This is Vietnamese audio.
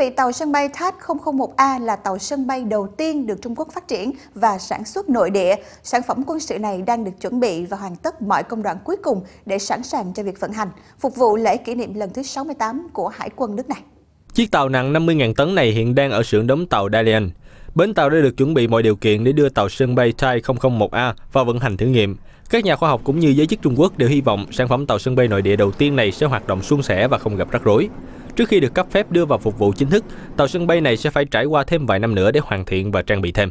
vị, tàu sân bay THAAT 001A là tàu sân bay đầu tiên được Trung Quốc phát triển và sản xuất nội địa. Sản phẩm quân sự này đang được chuẩn bị và hoàn tất mọi công đoạn cuối cùng để sẵn sàng cho việc vận hành, phục vụ lễ kỷ niệm lần thứ 68 của Hải quân nước này. Chiếc tàu nặng 50.000 tấn này hiện đang ở xưởng đóng tàu Dalian. Bến tàu đã được chuẩn bị mọi điều kiện để đưa tàu sân bay Thai 001A vào vận hành thử nghiệm. Các nhà khoa học cũng như giới chức Trung Quốc đều hy vọng sản phẩm tàu sân bay nội địa đầu tiên này sẽ hoạt động suôn sẻ và không gặp rắc rối. Trước khi được cấp phép đưa vào phục vụ chính thức, tàu sân bay này sẽ phải trải qua thêm vài năm nữa để hoàn thiện và trang bị thêm.